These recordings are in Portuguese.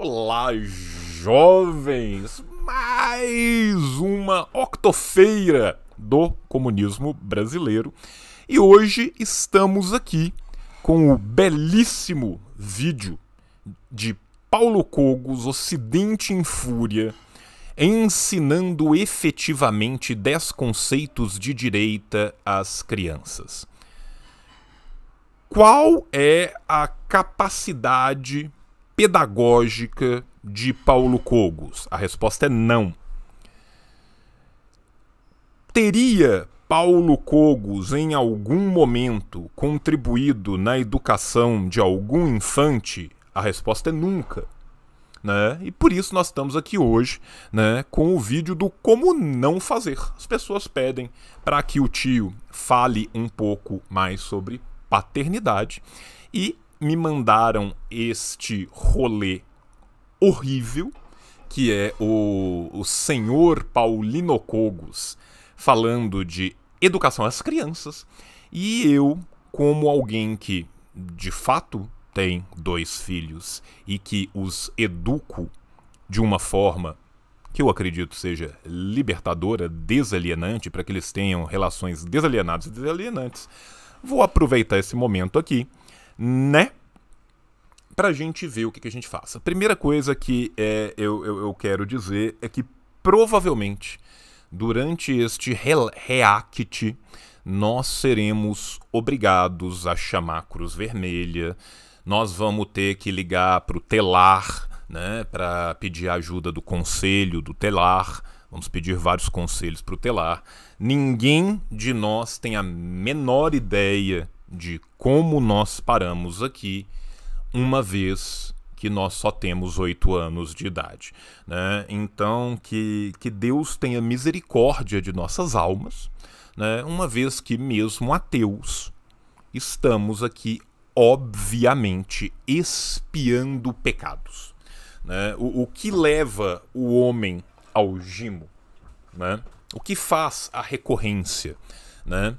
Olá, jovens! Mais uma octofeira do comunismo brasileiro. E hoje estamos aqui com o belíssimo vídeo de Paulo Cogos, Ocidente em Fúria, ensinando efetivamente 10 conceitos de direita às crianças. Qual é a capacidade pedagógica de Paulo Cogos? A resposta é não. Teria Paulo Cogos, em algum momento, contribuído na educação de algum infante? A resposta é nunca. Né? E por isso nós estamos aqui hoje, né, com o vídeo do como não fazer. As pessoas pedem para que o tio fale um pouco mais sobre paternidade e me mandaram este rolê horrível, que é o, o senhor Paulino Cogos falando de educação às crianças, e eu, como alguém que de fato tem dois filhos e que os educo de uma forma que eu acredito seja libertadora, desalienante, para que eles tenham relações desalienadas e desalienantes, vou aproveitar esse momento aqui né? Pra gente ver o que, que a gente faça. A Primeira coisa que é, eu, eu, eu quero dizer é que provavelmente durante este re react nós seremos obrigados a chamar Cruz Vermelha, nós vamos ter que ligar para o telar, né, para pedir a ajuda do conselho do telar. Vamos pedir vários conselhos para o telar. Ninguém de nós tem a menor ideia de como nós paramos aqui, uma vez que nós só temos oito anos de idade. Né? Então, que, que Deus tenha misericórdia de nossas almas, né? uma vez que, mesmo ateus, estamos aqui, obviamente, espiando pecados. Né? O, o que leva o homem ao gimo? Né? O que faz a recorrência? Né?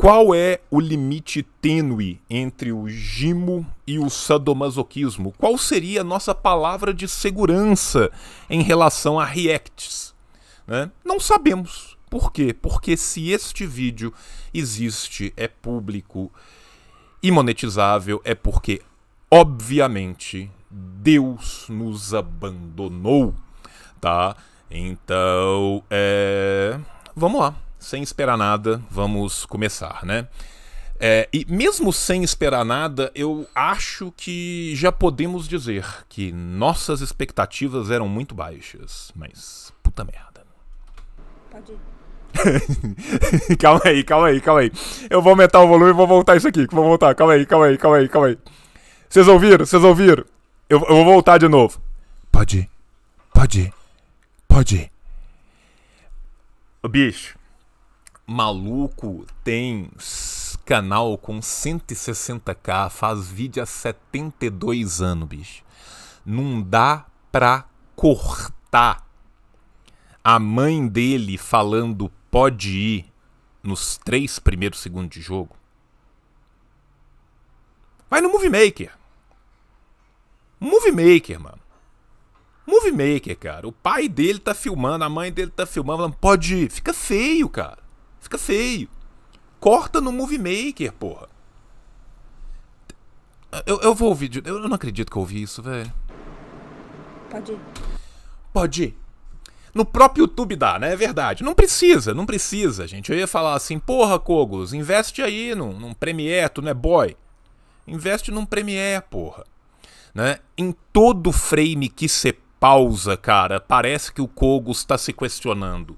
Qual é o limite tênue entre o gimo e o sadomasoquismo? Qual seria a nossa palavra de segurança em relação a reacts? Né? Não sabemos. Por quê? Porque se este vídeo existe, é público e monetizável, é porque, obviamente, Deus nos abandonou, tá? Então, é... vamos lá sem esperar nada, vamos começar, né? É, e mesmo sem esperar nada, eu acho que já podemos dizer que nossas expectativas eram muito baixas. Mas puta merda. Pode ir. calma aí, calma aí, calma aí. Eu vou aumentar o volume e vou voltar isso aqui. Vou voltar, calma aí, calma aí, calma aí, calma aí. Vocês ouviram? Vocês ouviram? Eu, eu vou voltar de novo. Pode ir. Pode ir. Pode ir. Bicho, maluco tem canal com 160k, faz vídeo há 72 anos, bicho. Não dá pra cortar a mãe dele falando pode ir nos três primeiros segundos de jogo. Vai no Movie Maker. Movie Maker, mano. Movie Maker, cara. O pai dele tá filmando, a mãe dele tá filmando, falando, pode ir. Fica feio, cara. Fica feio. Corta no Movie Maker, porra. Eu, eu vou ouvir. Eu não acredito que eu ouvi isso, velho. Pode ir. Pode ir. No próprio YouTube dá, né? É verdade. Não precisa, não precisa, gente. Eu ia falar assim, porra, Cogos, investe aí num, num Premiere, tu não é boy? Investe num Premiere, porra. Né? Em todo frame que você pausa, cara, parece que o Cogos está se questionando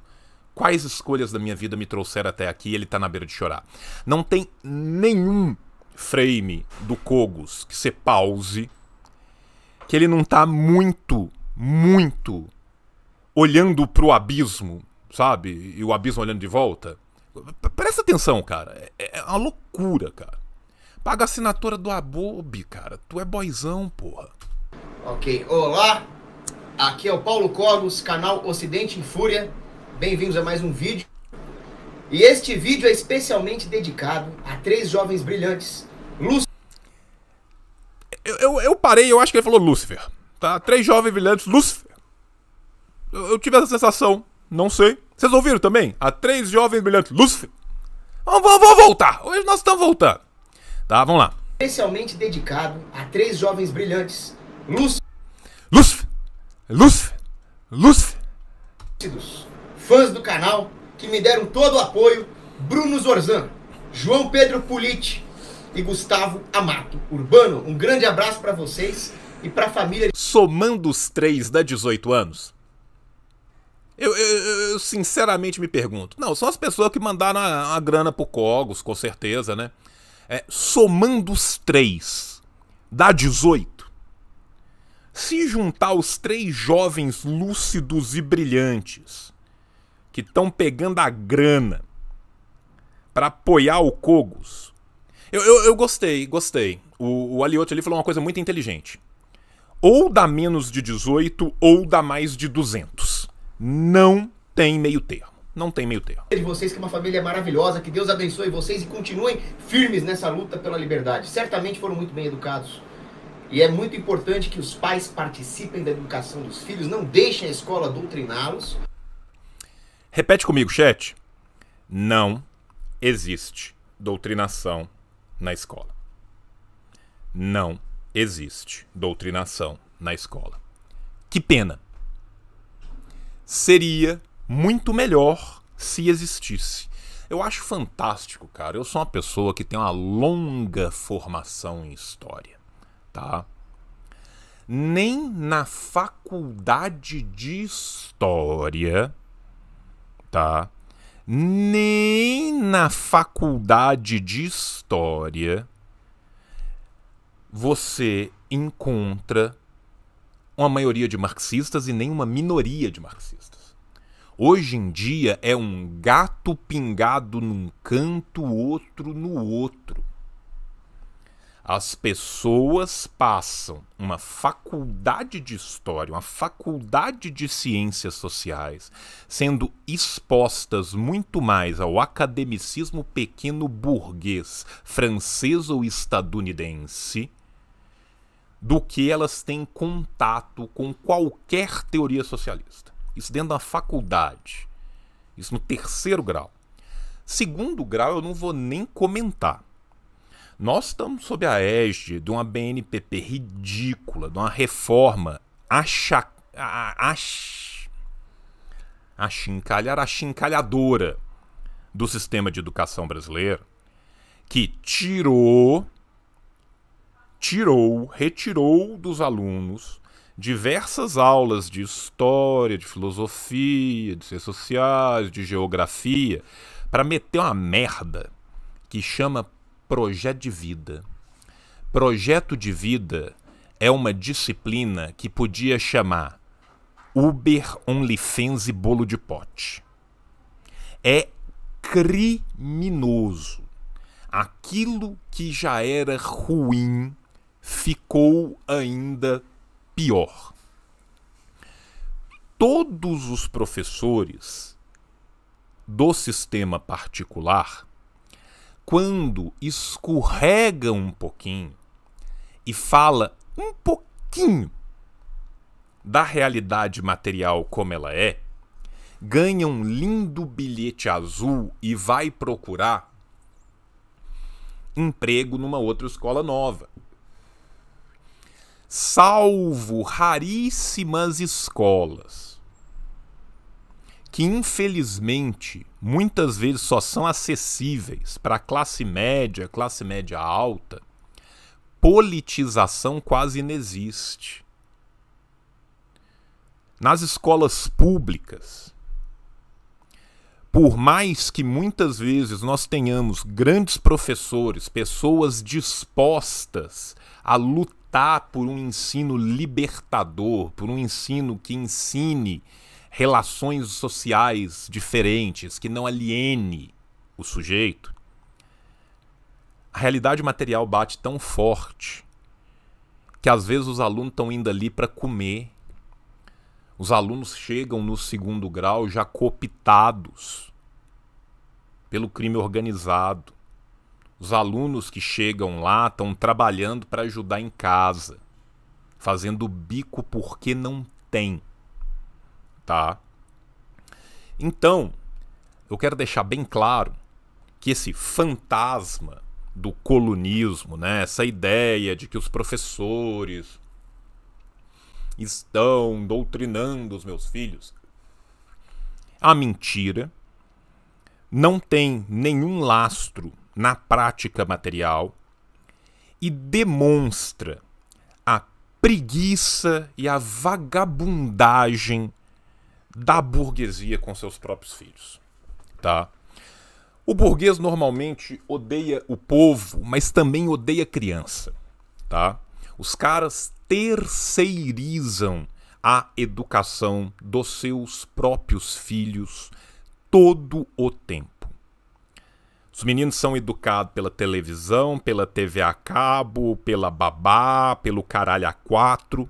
quais escolhas da minha vida me trouxeram até aqui ele tá na beira de chorar. Não tem nenhum frame do Cogos que você pause que ele não tá muito, muito olhando pro abismo, sabe? E o abismo olhando de volta. Presta atenção, cara. É, é, é uma loucura, cara. Paga a assinatura do Abob, cara. Tu é boizão, porra. Ok, olá. Aqui é o Paulo Cogos, canal Ocidente em Fúria bem-vindos a mais um vídeo. E este vídeo é especialmente dedicado a três jovens brilhantes. Lúcifer. Eu, eu, eu, parei, eu acho que ele falou Lúcifer. Tá? Três jovens brilhantes, Lúcifer. Eu, eu tive essa sensação, não sei. Vocês ouviram também? A três jovens brilhantes, Lúcifer. Vamos, vamos, vamos voltar! Hoje nós estamos voltando. Tá, vamos lá. Especialmente dedicado a três jovens brilhantes. Lúcifer. Lúcifer. Lúcifer. Lúcifer. Lúcifer fãs do canal que me deram todo o apoio: Bruno Zorzan, João Pedro Puliti e Gustavo Amato. Urbano, um grande abraço para vocês e para a família. Somando os três, dá 18 anos? Eu, eu, eu, sinceramente me pergunto. Não, são as pessoas que mandaram a, a grana pro Cogos, com certeza, né? É, somando os três, dá 18. Se juntar os três jovens lúcidos e brilhantes, que estão pegando a grana para apoiar o Cogos. Eu, eu, eu gostei, gostei. O, o Aliotti ali falou uma coisa muito inteligente. Ou dá menos de 18 ou dá mais de 200. Não tem meio termo. Não tem meio termo. De vocês que é uma família maravilhosa, que Deus abençoe vocês e continuem firmes nessa luta pela liberdade. Certamente foram muito bem educados. E é muito importante que os pais participem da educação dos filhos, não deixem a escola doutriná-los. Repete comigo, chat. Não existe doutrinação na escola. Não existe doutrinação na escola. Que pena. Seria muito melhor se existisse. Eu acho fantástico, cara. Eu sou uma pessoa que tem uma longa formação em história, tá? Nem na faculdade de história tá? Nem na faculdade de história você encontra uma maioria de marxistas e nem uma minoria de marxistas. Hoje em dia é um gato pingado num canto, outro no outro. As pessoas passam uma faculdade de história, uma faculdade de ciências sociais, sendo expostas muito mais ao academicismo pequeno burguês, francês ou estadunidense, do que elas têm contato com qualquer teoria socialista. Isso dentro da faculdade. Isso no terceiro grau. Segundo grau eu não vou nem comentar nós estamos sob a égide de uma BNPP ridícula, de uma reforma achincalhar, achincalhadora do sistema de educação brasileiro, que tirou, tirou, retirou dos alunos diversas aulas de história, de filosofia, de ciências sociais, de geografia, para meter uma merda que chama projeto de vida. Projeto de vida é uma disciplina que podia chamar Uber, OnlyFans e bolo de pote. É criminoso. Aquilo que já era ruim ficou ainda pior. Todos os professores do sistema particular quando escorrega um pouquinho e fala um pouquinho da realidade material como ela é, ganha um lindo bilhete azul e vai procurar emprego numa outra escola nova. Salvo raríssimas escolas que infelizmente muitas vezes só são acessíveis para classe média, classe média alta, politização quase inexiste. Nas escolas públicas, por mais que muitas vezes nós tenhamos grandes professores, pessoas dispostas a lutar por um ensino libertador, por um ensino que ensine relações sociais diferentes, que não aliene o sujeito, a realidade material bate tão forte que às vezes os alunos estão indo ali para comer. Os alunos chegam no segundo grau já cooptados pelo crime organizado. Os alunos que chegam lá estão trabalhando para ajudar em casa, fazendo bico porque não tem tá? Então, eu quero deixar bem claro que esse fantasma do colonismo, né, essa ideia de que os professores estão doutrinando os meus filhos, a mentira não tem nenhum lastro na prática material e demonstra a preguiça e a vagabundagem da burguesia com seus próprios filhos, tá? O burguês normalmente odeia o povo, mas também odeia criança, tá? Os caras terceirizam a educação dos seus próprios filhos todo o tempo. Os meninos são educados pela televisão, pela TV a cabo, pela babá, pelo caralho a quatro.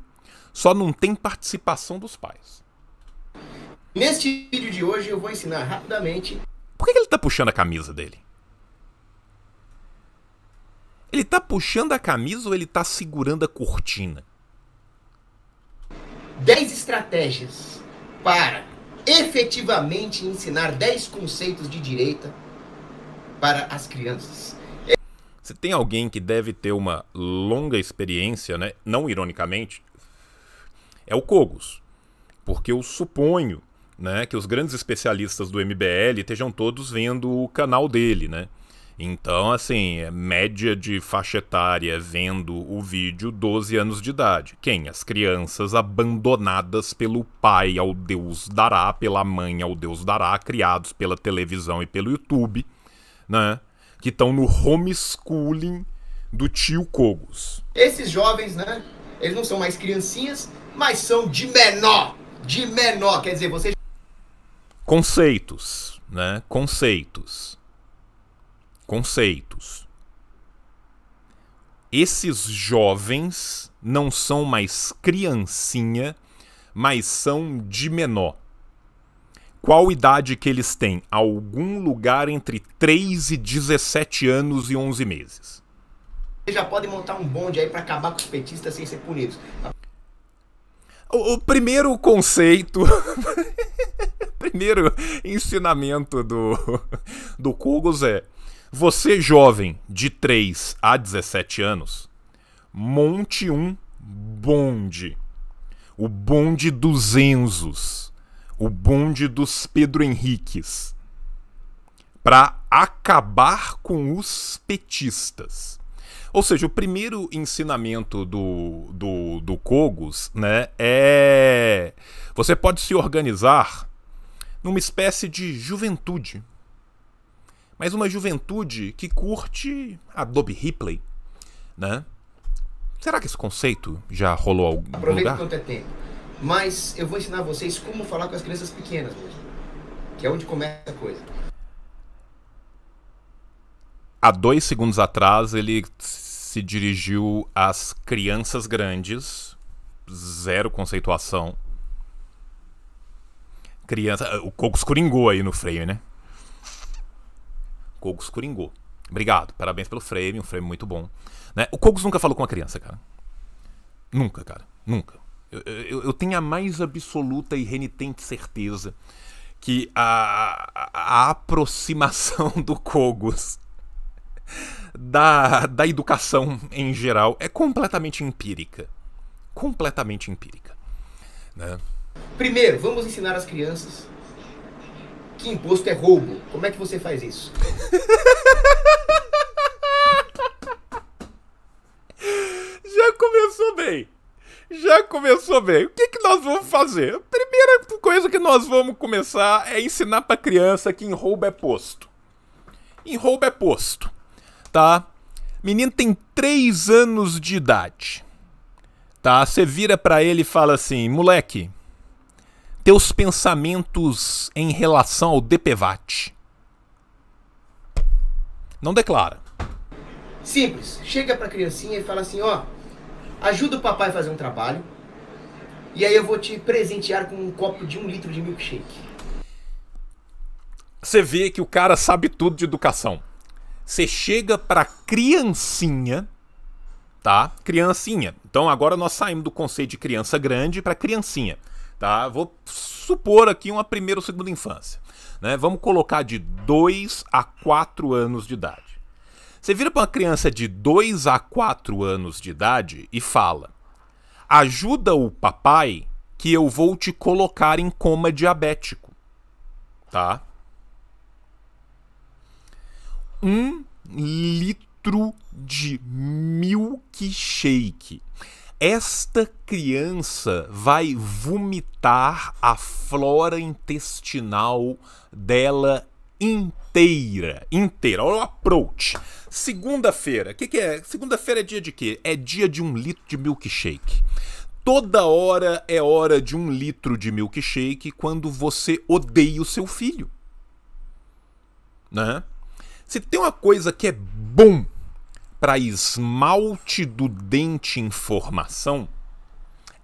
Só não tem participação dos pais. Neste vídeo de hoje eu vou ensinar rapidamente. Por que, ele tá puxando a camisa dele? Ele tá puxando a camisa ou ele tá segurando a cortina? 10 estratégias para efetivamente ensinar 10 conceitos de direita para as crianças. Se tem alguém que deve ter uma longa experiência, né, não ironicamente, é o Cogos. Porque eu suponho né, que os grandes especialistas do MBL estejam todos vendo o canal dele, né? Então, assim, é média de faixa etária vendo o vídeo 12 anos de idade. Quem? As crianças abandonadas pelo pai ao Deus dará, pela mãe ao Deus dará, criados pela televisão e pelo YouTube, né? Que estão no homeschooling do tio Cogos. Esses jovens, né? Eles não são mais criancinhas, mas são de menor. De menor, quer dizer, vocês conceitos, né? Conceitos. Conceitos. Esses jovens não são mais criancinha, mas são de menor. Qual idade que eles têm? Algum lugar entre 3 e 17 anos e 11 meses. Você já podem montar um bonde aí para acabar com os petistas sem ser punidos. O, o primeiro conceito primeiro ensinamento do, do Kugos é: você jovem de 3 a 17 anos, monte um bonde. O bonde dos Enzos. O bonde dos Pedro Henriques. Para acabar com os petistas. Ou seja, o primeiro ensinamento do, do, do Kogos né, é. Você pode se organizar numa espécie de juventude. Mas uma juventude que curte Adobe Ripley, né? Será que esse conceito já rolou algum Aproveito lugar? Aproveita quanto é tempo. Mas eu vou ensinar vocês como falar com as crianças pequenas mesmo. Que é onde começa a coisa. Há dois segundos atrás, ele se dirigiu às crianças grandes. Zero conceituação. Criança. Ah, o Cocos coringou aí no frame, né? Cogos coringou. Obrigado, parabéns pelo frame, um frame muito bom. Né? O Cogos nunca falou com a criança, cara. Nunca, cara. Nunca. Eu, eu, eu tenho a mais absoluta e renitente certeza que a, a, a aproximação do Cogos da, da educação em geral é completamente empírica. Completamente empírica. Né? Primeiro, vamos ensinar as crianças que imposto é roubo. Como é que você faz isso? Já começou bem. Já começou bem. O que, que nós vamos fazer? A primeira coisa que nós vamos começar é ensinar pra criança que em roubo é posto. Em roubo é posto, tá? Menino tem 3 anos de idade, tá? Você vira pra ele e fala assim: moleque, teus pensamentos em relação ao DPVAT? Não declara. Simples. Chega pra criancinha e fala assim, ó, ajuda o papai a fazer um trabalho e aí eu vou te presentear com um copo de um litro de milkshake. Você vê que o cara sabe tudo de educação. Você chega pra criancinha tá? Criancinha. Então agora nós saímos do conceito de criança grande para criancinha tá? Vou supor aqui uma primeira ou segunda infância, né? Vamos colocar de 2 a 4 anos de idade. Você vira para uma criança de 2 a 4 anos de idade e fala: "Ajuda o papai que eu vou te colocar em coma diabético". Tá? Um litro de milkshake esta criança vai vomitar a flora intestinal dela inteira. Inteira. Olha o approach. Segunda-feira. O que, que, é? Segunda-feira é dia de quê? É dia de um litro de milkshake. Toda hora é hora de um litro de milkshake quando você odeia o seu filho. Né? Se tem uma coisa que é bom para esmalte do dente em formação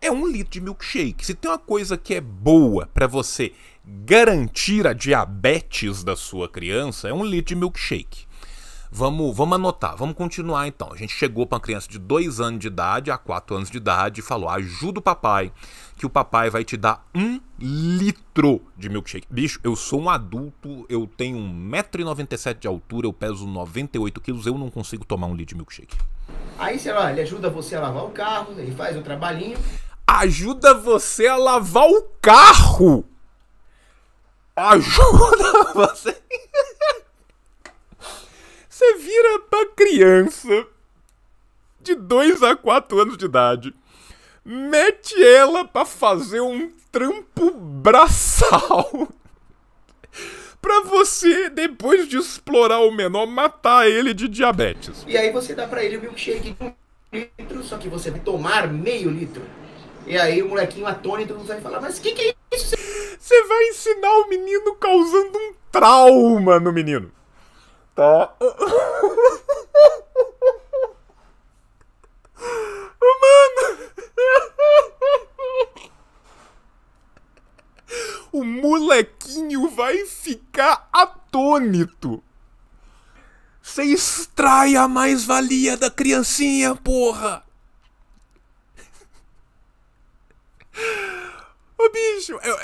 é um litro de milkshake. Se tem uma coisa que é boa para você garantir a diabetes da sua criança, é um litro de milkshake. Vamos, vamos anotar, vamos continuar então. A gente chegou para uma criança de 2 anos de idade, a 4 anos de idade, e falou: ajuda o papai, que o papai vai te dar um litro de milkshake. Bicho, eu sou um adulto, eu tenho 1,97m de altura, eu peso 98 quilos, eu não consigo tomar um litro de milkshake. Aí, sei lá, ele ajuda você a lavar o carro, ele faz o trabalhinho. Ajuda você a lavar o carro! Ajuda você! Você vira pra criança de 2 a 4 anos de idade, mete ela pra fazer um trampo braçal. pra você, depois de explorar o menor, matar ele de diabetes. E aí você dá pra ele o milkshake de um litro, só que você vai tomar meio litro. E aí o molequinho atônito vai falar, mas o que, que é isso? Você vai ensinar o menino causando um trauma no menino tá? Mano! O molequinho vai ficar atônito. Você extrai a mais-valia da criancinha, porra! Ô bicho, eu,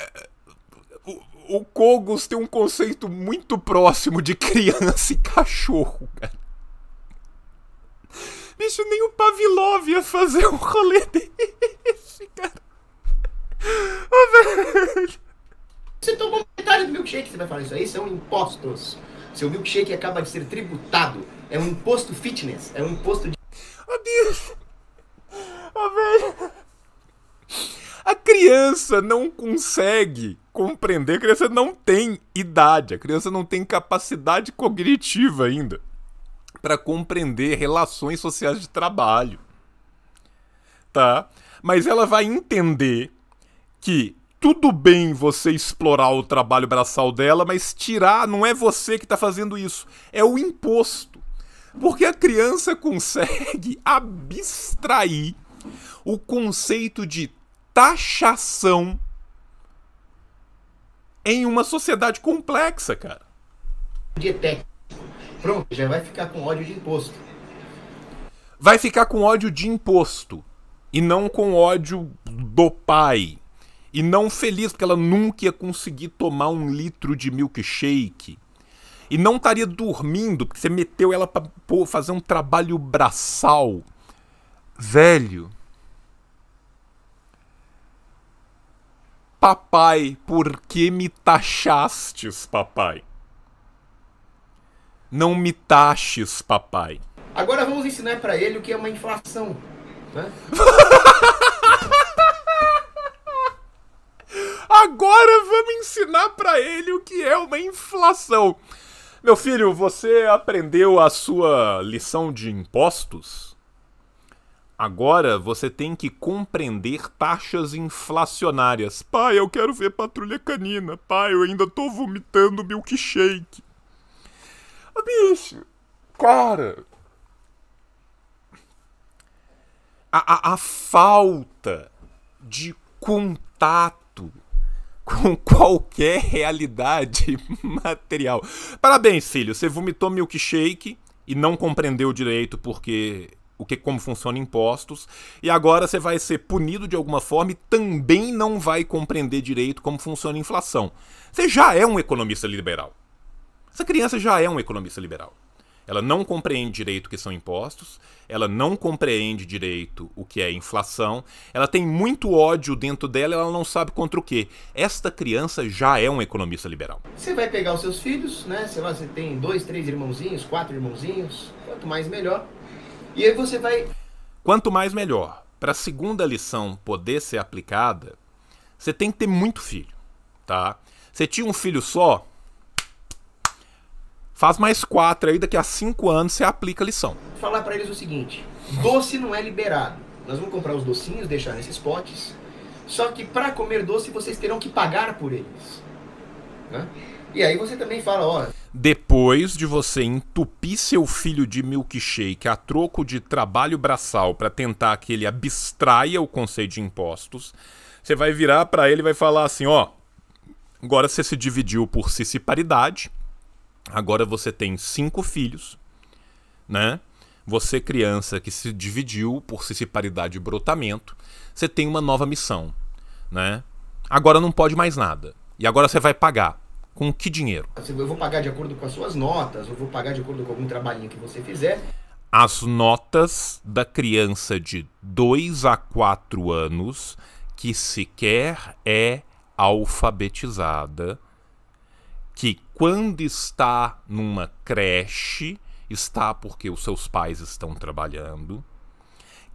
o Kogos tem um conceito muito próximo de criança e cachorro, cara. Bicho, nem o Pavlov ia fazer um rolê desse, cara. Oh, velho. Você tomou metade do milkshake, você vai falar isso aí? São impostos. Seu milkshake acaba de ser tributado. É um imposto fitness, é um imposto de. Oh, bicho. Oh, velho. A criança não consegue compreender, a criança não tem idade, a criança não tem capacidade cognitiva ainda para compreender relações sociais de trabalho. Tá? Mas ela vai entender que tudo bem você explorar o trabalho braçal dela, mas tirar não é você que está fazendo isso, é o imposto. Porque a criança consegue abstrair o conceito de taxação em uma sociedade complexa, cara. Dietético. Pronto, já vai ficar com ódio de imposto. Vai ficar com ódio de imposto. E não com ódio do pai. E não feliz, porque ela nunca ia conseguir tomar um litro de milkshake. E não estaria dormindo, porque você meteu ela pra pô, fazer um trabalho braçal. Velho. Papai, por que me taxastes, papai? Não me taxes, papai. Agora vamos ensinar para ele o que é uma inflação. Né? Agora vamos ensinar para ele o que é uma inflação. Meu filho, você aprendeu a sua lição de impostos? Agora você tem que compreender taxas inflacionárias. Pai, eu quero ver patrulha canina. Pai, eu ainda tô vomitando milkshake. Oh, bicho, cara. A, a, a falta de contato com qualquer realidade material. Parabéns, filho. Você vomitou milkshake e não compreendeu direito porque o que como funciona impostos e agora você vai ser punido de alguma forma e também não vai compreender direito como funciona a inflação. Você já é um economista liberal. Essa criança já é um economista liberal. Ela não compreende direito o que são impostos, ela não compreende direito o que é inflação, ela tem muito ódio dentro dela, ela não sabe contra o que. Esta criança já é um economista liberal. Você vai pegar os seus filhos, né? Você tem dois, três irmãozinhos, quatro irmãozinhos, quanto mais melhor e aí você vai. Quanto mais melhor. Para a segunda lição poder ser aplicada, você tem que ter muito filho, tá? Você tinha um filho só, faz mais quatro aí, daqui a cinco anos você aplica a lição. Falar para eles o seguinte: doce não é liberado. Nós vamos comprar os docinhos, deixar nesses potes. Só que para comer doce vocês terão que pagar por eles. Né? E aí você também fala, olha. Depois de você entupir seu filho de milkshake a troco de trabalho braçal para tentar que ele abstraia o conceito de impostos, você vai virar para ele e vai falar assim, ó, agora você se dividiu por ciciparidade, agora você tem cinco filhos, né? Você criança que se dividiu por ciciparidade e brotamento, você tem uma nova missão, né? Agora não pode mais nada. E agora você vai pagar. Com que dinheiro? Assim, eu vou pagar de acordo com as suas notas, eu vou pagar de acordo com algum trabalhinho que você fizer. As notas da criança de 2 a 4 anos, que sequer é alfabetizada, que quando está numa creche, está porque os seus pais estão trabalhando,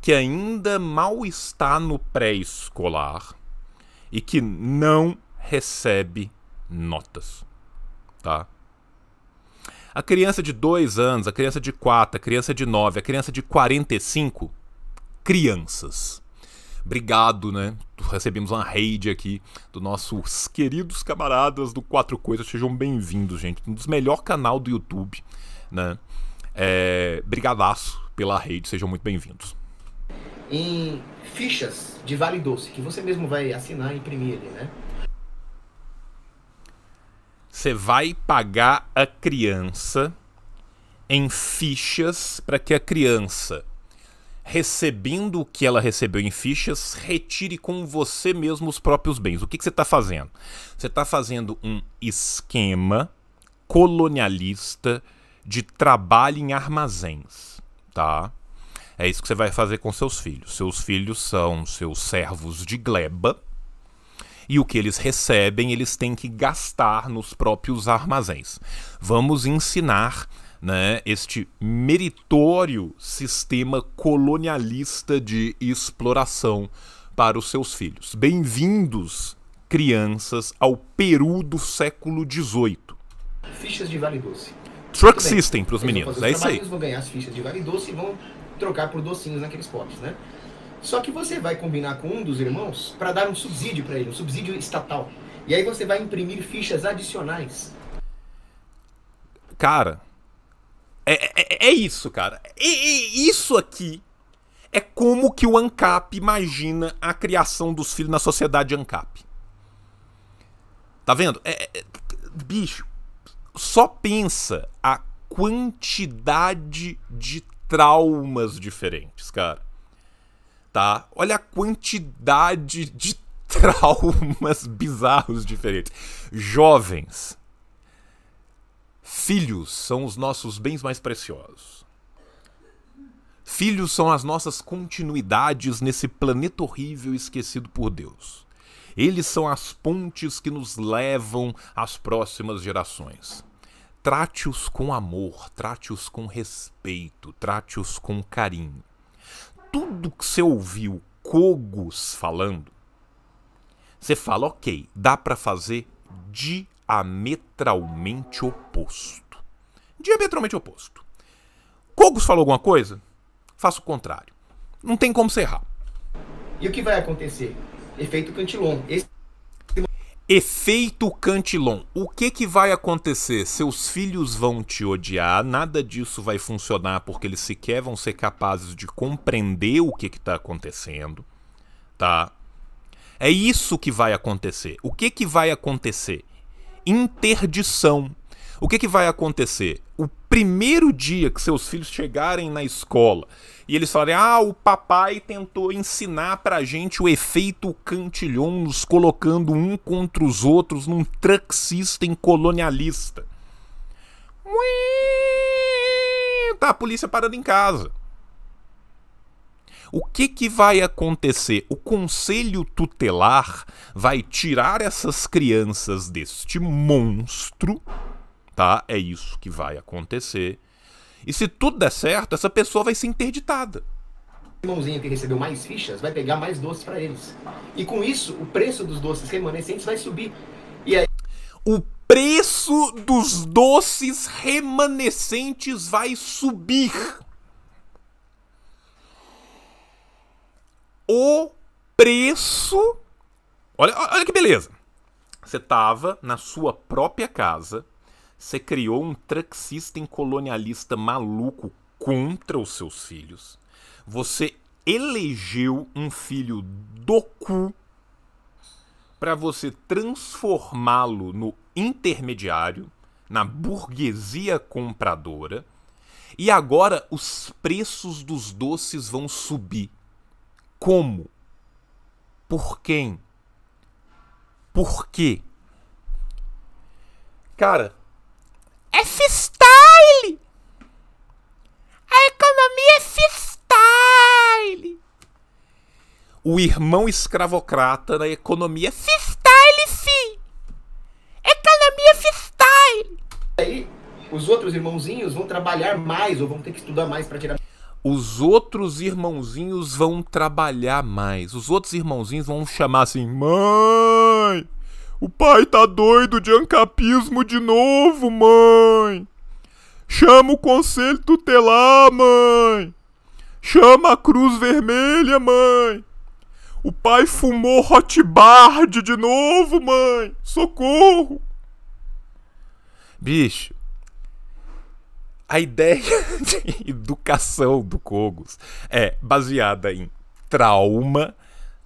que ainda mal está no pré-escolar e que não recebe notas, tá? A criança de 2 anos, a criança de 4, a criança de 9, a criança de 45, crianças. Obrigado, né? Recebemos uma rede aqui dos nossos queridos camaradas do Quatro Coisas. Sejam bem-vindos, gente. Um dos melhores canal do YouTube, né? É, brigadaço pela rede. sejam muito bem-vindos. Em fichas de Vale Doce, que você mesmo vai assinar e imprimir ali, né? Você vai pagar a criança em fichas para que a criança, recebendo o que ela recebeu em fichas, retire com você mesmo os próprios bens. O que, que você está fazendo? Você está fazendo um esquema colonialista de trabalho em armazéns, tá? É isso que você vai fazer com seus filhos. Seus filhos são seus servos de gleba e o que eles recebem eles têm que gastar nos próprios armazéns. Vamos ensinar né, este meritório sistema colonialista de exploração para os seus filhos. Bem-vindos, crianças, ao Peru do século XVIII. Fichas de Vale Doce. Truck System para os meninos, é isso aí. Vão ganhar as fichas de Vale Doce e vão trocar por docinhos naqueles potes, né? Só que você vai combinar com um dos irmãos para dar um subsídio para ele, um subsídio estatal. E aí você vai imprimir fichas adicionais. Cara, é, é, é, é isso, cara. E, e, isso aqui é como que o ANCAP imagina a criação dos filhos na sociedade ANCAP. Tá vendo? É, é bicho, só pensa a quantidade de traumas diferentes, cara tá? Olha a quantidade de traumas bizarros diferentes. Jovens, filhos são os nossos bens mais preciosos. Filhos são as nossas continuidades nesse planeta horrível esquecido por Deus. Eles são as pontes que nos levam às próximas gerações. Trate-os com amor, trate-os com respeito, trate-os com carinho tudo que você ouviu Cogos falando, você fala, ok, dá para fazer diametralmente oposto. Diametralmente oposto. Cogos falou alguma coisa? Faça o contrário. Não tem como você errar. E o que vai acontecer? Efeito Cantilon. Esse Efeito Cantilon. O que, que vai acontecer? Seus filhos vão te odiar, nada disso vai funcionar porque eles sequer vão ser capazes de compreender o que está acontecendo, tá? É isso que vai acontecer. O que, que vai acontecer? Interdição. O que, que vai acontecer? o primeiro dia que seus filhos chegarem na escola e eles falarem: "Ah, o papai tentou ensinar pra gente o efeito cantilhão nos colocando um contra os outros num traxista system colonialista". Ui! tá a polícia parando em casa. O que, que vai acontecer? O conselho tutelar vai tirar essas crianças deste monstro tá? É isso que vai acontecer. E se tudo der certo, essa pessoa vai ser interditada. O irmãozinho que recebeu mais fichas vai pegar mais doces para eles. E com isso, o preço dos doces remanescentes vai subir. E aí... O preço dos doces remanescentes vai subir. O preço. Olha, olha que beleza. Você tava na sua própria casa você criou um truck system colonialista maluco contra os seus filhos. Você elegeu um filho do cu para você transformá-lo no intermediário, na burguesia compradora. E agora os preços dos doces vão subir. Como? Por quem? Por quê? Cara, é style A economia é style O irmão escravocrata da economia é style sim! Economia F-style. É Aí, os outros irmãozinhos vão trabalhar mais ou vão ter que estudar mais para tirar os outros irmãozinhos vão trabalhar mais. Os outros irmãozinhos vão chamar assim: Mãe! O pai tá doido de ancapismo de novo, mãe. Chama o conselho tutelar, mãe. Chama a Cruz Vermelha, mãe. O pai fumou Hotbard de novo, mãe. Socorro. Bicho, a ideia de educação do Cogos é baseada em trauma,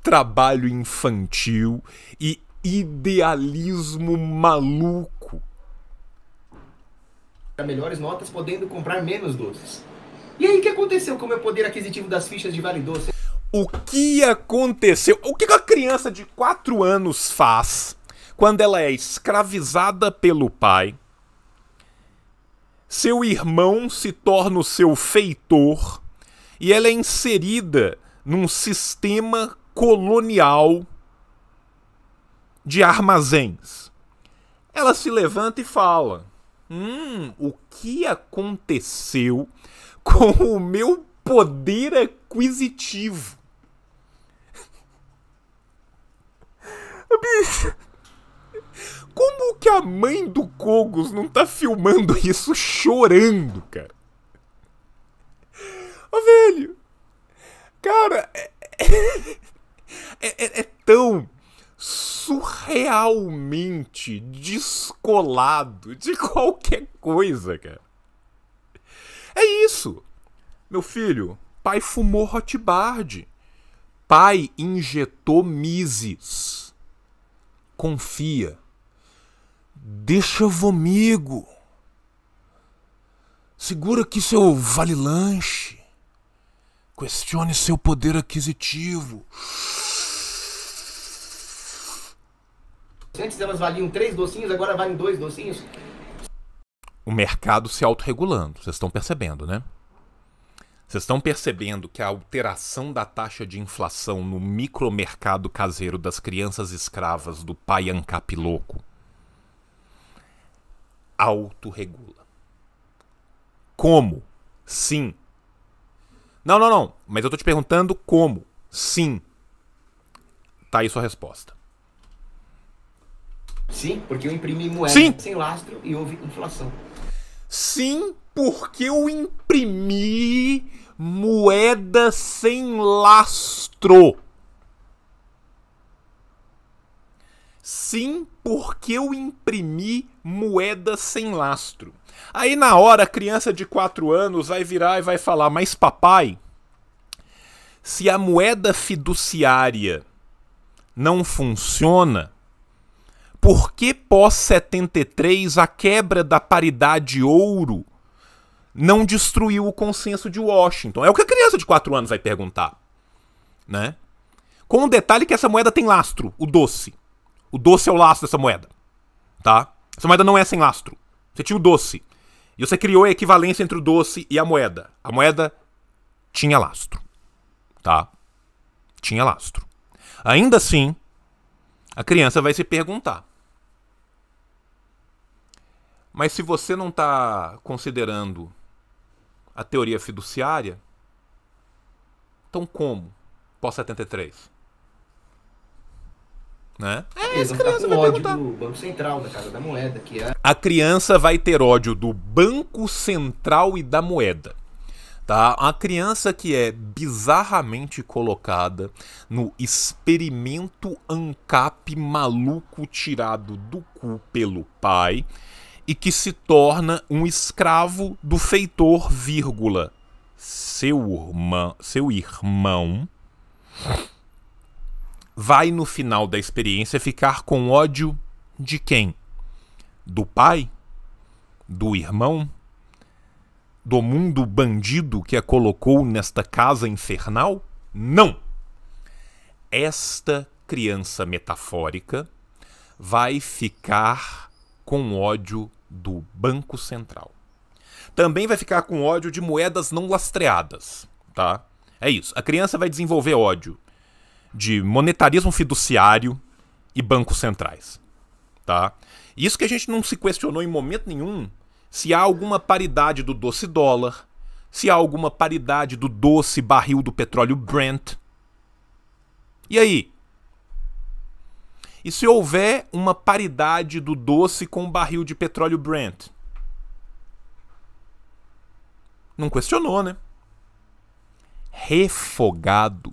trabalho infantil e idealismo maluco. Para melhores notas, podendo comprar menos doces. E aí, o que aconteceu com o meu poder aquisitivo das fichas de Vale Doce? O que aconteceu? O que a criança de 4 anos faz quando ela é escravizada pelo pai? Seu irmão se torna o seu feitor e ela é inserida num sistema colonial de armazéns. Ela se levanta e fala: Hum, o que aconteceu com o meu poder aquisitivo? Bicho, como que a mãe do Cogos não tá filmando isso chorando, cara? Ô, velho, cara, é, é, é, é tão surrealmente descolado de qualquer coisa, cara. É isso. Meu filho, pai fumou Hotbard. Pai injetou Mises. Confia. Deixa vomigo. Segura aqui seu vale lanche. Questione seu poder aquisitivo. Antes elas valiam três docinhos, agora valem dois docinhos. O mercado se autorregulando, vocês estão percebendo, né? Vocês estão percebendo que a alteração da taxa de inflação no micromercado caseiro das crianças escravas do pai Ancapiloco autorregula. Como? Sim. Não, não, não. Mas eu tô te perguntando como. Sim. Tá aí sua resposta. Sim, porque eu imprimi moeda Sim. sem lastro e houve inflação. Sim, porque eu imprimi moeda sem lastro. Sim, porque eu imprimi moeda sem lastro. Aí na hora a criança de 4 anos vai virar e vai falar: "Mas papai, se a moeda fiduciária não funciona, por que pós-73 a quebra da paridade ouro não destruiu o consenso de Washington? É o que a criança de 4 anos vai perguntar. Né? Com o detalhe que essa moeda tem lastro, o doce. O doce é o lastro dessa moeda. Tá? Essa moeda não é sem lastro. Você tinha o doce. E você criou a equivalência entre o doce e a moeda. A moeda tinha lastro. Tá? Tinha lastro. Ainda assim, a criança vai se perguntar: mas se você não está considerando a teoria fiduciária, então como? Pós-73. Né? É, Eles vão ficar com ódio perguntar. do Banco Central, da Casa da Moeda. Que é... A criança vai ter ódio do Banco Central e da Moeda. Tá? A criança que é bizarramente colocada no experimento ANCAP maluco tirado do cu pelo pai e que se torna um escravo do feitor, vírgula, seu irmão, seu irmão vai no final da experiência ficar com ódio de quem? Do pai? Do irmão? Do mundo bandido que a colocou nesta casa infernal? Não! Esta criança metafórica vai ficar com ódio do Banco Central. Também vai ficar com ódio de moedas não lastreadas, tá? É isso. A criança vai desenvolver ódio de monetarismo fiduciário e bancos centrais, tá? Isso que a gente não se questionou em momento nenhum se há alguma paridade do doce dólar, se há alguma paridade do doce barril do petróleo Brent. E aí, e se houver uma paridade do doce com o barril de petróleo Brent? Não questionou, né? Refogado.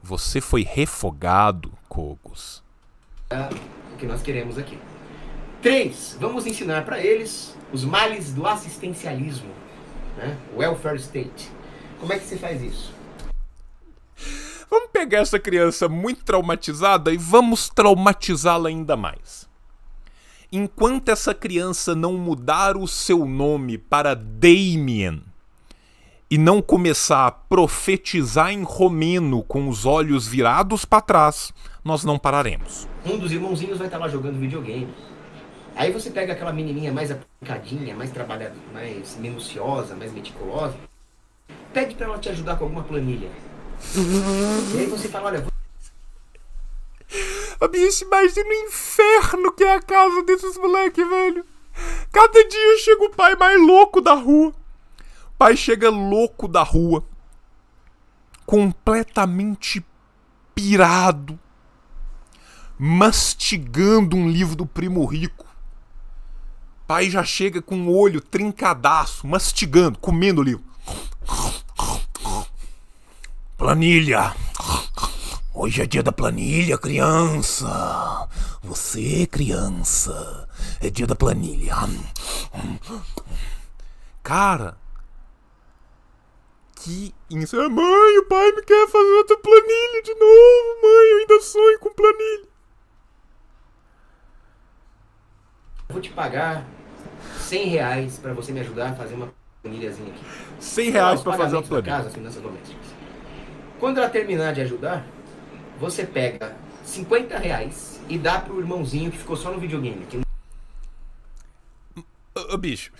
Você foi refogado, Cogos. É o que nós queremos aqui. Três. Vamos ensinar para eles os males do assistencialismo, né? welfare state. Como é que se faz isso? Vamos pegar essa criança muito traumatizada e vamos traumatizá-la ainda mais. Enquanto essa criança não mudar o seu nome para Damien e não começar a profetizar em romeno com os olhos virados para trás, nós não pararemos. Um dos irmãozinhos vai estar lá jogando videogame. Aí você pega aquela menininha mais aplicadinha, mais trabalhada, mais minuciosa, mais meticulosa, pede para ela te ajudar com alguma planilha e aí você fala, olha. A imagina o inferno que é a casa desses moleque, velho. Cada dia chega o pai mais louco da rua. O pai chega louco da rua. Completamente pirado. Mastigando um livro do primo rico. pai já chega com o olho trincadaço, mastigando, comendo o livro. Planilha! Hoje é dia da planilha, criança! Você, criança, é dia da planilha. Cara, que isso. Ah, mãe, o pai me quer fazer outra planilha de novo, mãe, eu ainda sonho com planilha. Eu vou te pagar 100 reais pra você me ajudar a fazer uma planilhazinha aqui. 100 reais pra fazer uma planilha. Casa, finanças domésticas. Quando ela terminar de ajudar, você pega 50 reais e dá pro irmãozinho que ficou só no videogame. Que... bicho.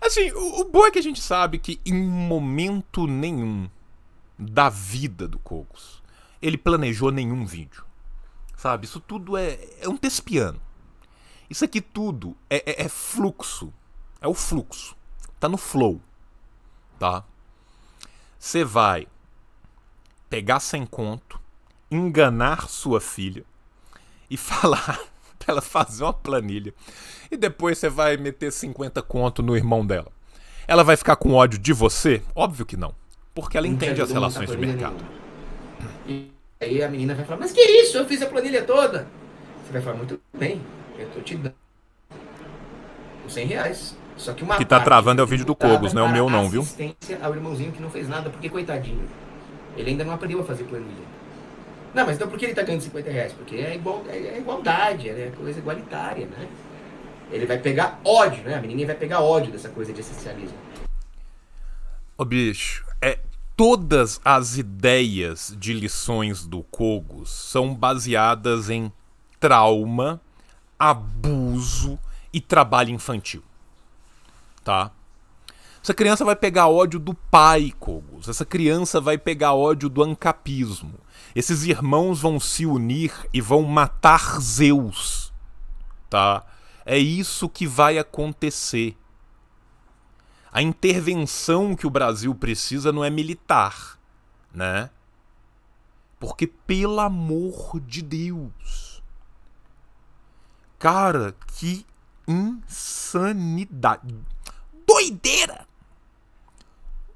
Assim, o, o bom é que a gente sabe que em momento nenhum da vida do Cocos ele planejou nenhum vídeo. Sabe? Isso tudo é, é um tespiano. Isso aqui tudo é, é, é fluxo. É o fluxo. Tá no flow. Tá? Você vai pegar sem conto, enganar sua filha e falar para ela fazer uma planilha. E depois você vai meter 50 conto no irmão dela. Ela vai ficar com ódio de você? Óbvio que não. Porque ela não entende as relações do mercado. Nenhuma. E aí a menina vai falar: Mas que isso? Eu fiz a planilha toda. Você vai falar: Muito bem, eu tô te dando 100 reais. Só que uma que tá travando é o vídeo do Cogos, não é o meu não, viu? Assistência ao irmãozinho que não fez nada, porque coitadinho. Ele ainda não aprendeu a fazer planilha. Não, mas então por que ele tá ganhando 50 reais? Porque é, igual, é, é, igualdade, é coisa igualitária, né? Ele vai pegar ódio, né? A menininha vai pegar ódio dessa coisa de essencialismo. Ô bicho, é, todas as ideias de lições do Cogos são baseadas em trauma, abuso e trabalho infantil tá? Essa criança vai pegar ódio do pai, Kogos. Essa criança vai pegar ódio do ancapismo. Esses irmãos vão se unir e vão matar Zeus, tá? É isso que vai acontecer. A intervenção que o Brasil precisa não é militar, né? Porque, pelo amor de Deus. Cara, que insanidade doideira!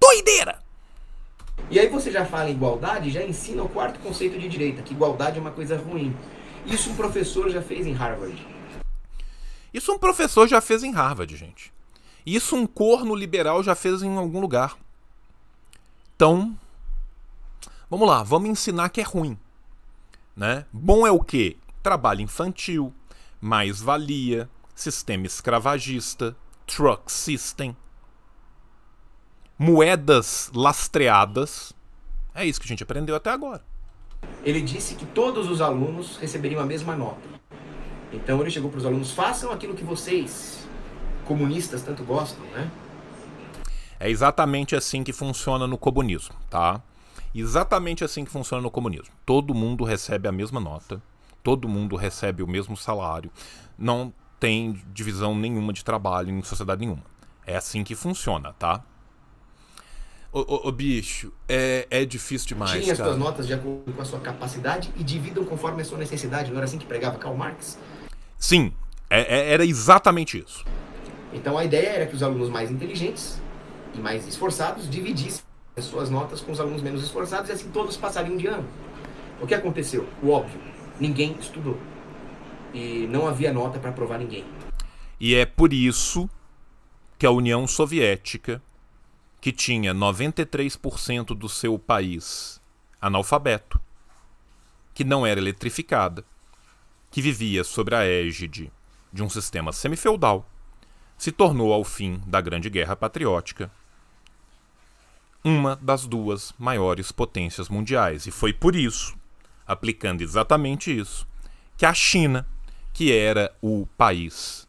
Doideira! E aí você já fala em igualdade, já ensina o quarto conceito de direita, que igualdade é uma coisa ruim. Isso um professor já fez em Harvard. Isso um professor já fez em Harvard, gente. Isso um corno liberal já fez em algum lugar. Então, vamos lá, vamos ensinar que é ruim. Né? Bom é o quê? Trabalho infantil, mais-valia, sistema escravagista, truck system, moedas lastreadas. É isso que a gente aprendeu até agora. Ele disse que todos os alunos receberiam a mesma nota. Então ele chegou para os alunos: façam aquilo que vocês, comunistas, tanto gostam, né? É exatamente assim que funciona no comunismo, tá? Exatamente assim que funciona no comunismo. Todo mundo recebe a mesma nota, todo mundo recebe o mesmo salário. Não tem divisão nenhuma de trabalho em sociedade nenhuma. É assim que funciona, tá? Ô, ô, ô bicho, é, é difícil demais. Tirem as suas notas de acordo com a sua capacidade e dividam conforme a sua necessidade. Não era assim que pregava Karl Marx? Sim, é, é, era exatamente isso. Então a ideia era que os alunos mais inteligentes e mais esforçados dividissem as suas notas com os alunos menos esforçados e assim todos passariam de ano. O que aconteceu? O óbvio, ninguém estudou e não havia nota para provar ninguém. E é por isso que a União Soviética, que tinha 93% do seu país analfabeto, que não era eletrificada, que vivia sobre a égide de um sistema semifeudal, se tornou ao fim da Grande Guerra Patriótica uma das duas maiores potências mundiais. E foi por isso, aplicando exatamente isso, que a China que era o país